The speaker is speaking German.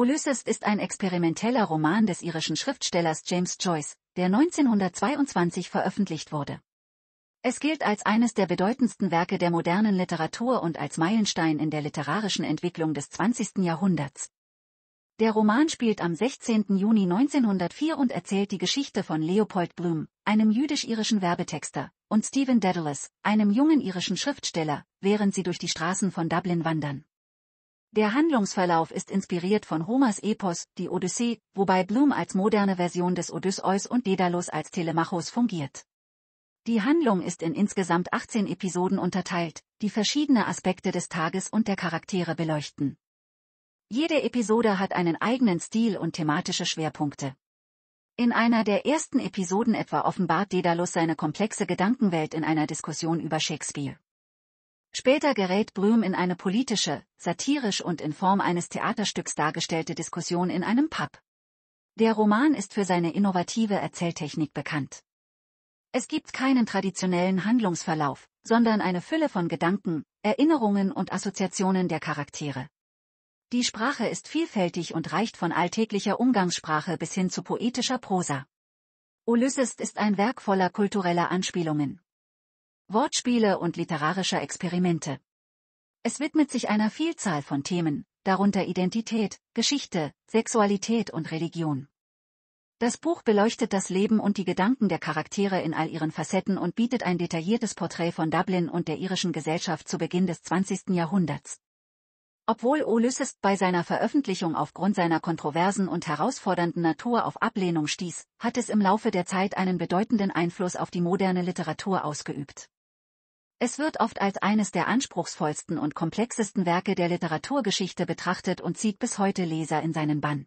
Ulysses ist ein experimenteller Roman des irischen Schriftstellers James Joyce, der 1922 veröffentlicht wurde. Es gilt als eines der bedeutendsten Werke der modernen Literatur und als Meilenstein in der literarischen Entwicklung des 20. Jahrhunderts. Der Roman spielt am 16. Juni 1904 und erzählt die Geschichte von Leopold Bloom, einem jüdisch-irischen Werbetexter, und Stephen Dedalus, einem jungen irischen Schriftsteller, während sie durch die Straßen von Dublin wandern. Der Handlungsverlauf ist inspiriert von Homers Epos, die Odyssee, wobei Bloom als moderne Version des Odysseus und Daedalus als Telemachos fungiert. Die Handlung ist in insgesamt 18 Episoden unterteilt, die verschiedene Aspekte des Tages und der Charaktere beleuchten. Jede Episode hat einen eigenen Stil und thematische Schwerpunkte. In einer der ersten Episoden etwa offenbart Daedalus seine komplexe Gedankenwelt in einer Diskussion über Shakespeare. Später gerät Brühm in eine politische, satirisch und in Form eines Theaterstücks dargestellte Diskussion in einem Pub. Der Roman ist für seine innovative Erzähltechnik bekannt. Es gibt keinen traditionellen Handlungsverlauf, sondern eine Fülle von Gedanken, Erinnerungen und Assoziationen der Charaktere. Die Sprache ist vielfältig und reicht von alltäglicher Umgangssprache bis hin zu poetischer Prosa. Ulysses ist ein Werk voller kultureller Anspielungen, Wortspiele und literarischer Experimente. Es widmet sich einer Vielzahl von Themen, darunter Identität, Geschichte, Sexualität und Religion. Das Buch beleuchtet das Leben und die Gedanken der Charaktere in all ihren Facetten und bietet ein detailliertes Porträt von Dublin und der irischen Gesellschaft zu Beginn des 20. Jahrhunderts. Obwohl Ulysses bei seiner Veröffentlichung aufgrund seiner kontroversen und herausfordernden Natur auf Ablehnung stieß, hat es im Laufe der Zeit einen bedeutenden Einfluss auf die moderne Literatur ausgeübt. Es wird oft als eines der anspruchsvollsten und komplexesten Werke der Literaturgeschichte betrachtet und zieht bis heute Leser in seinen Bann.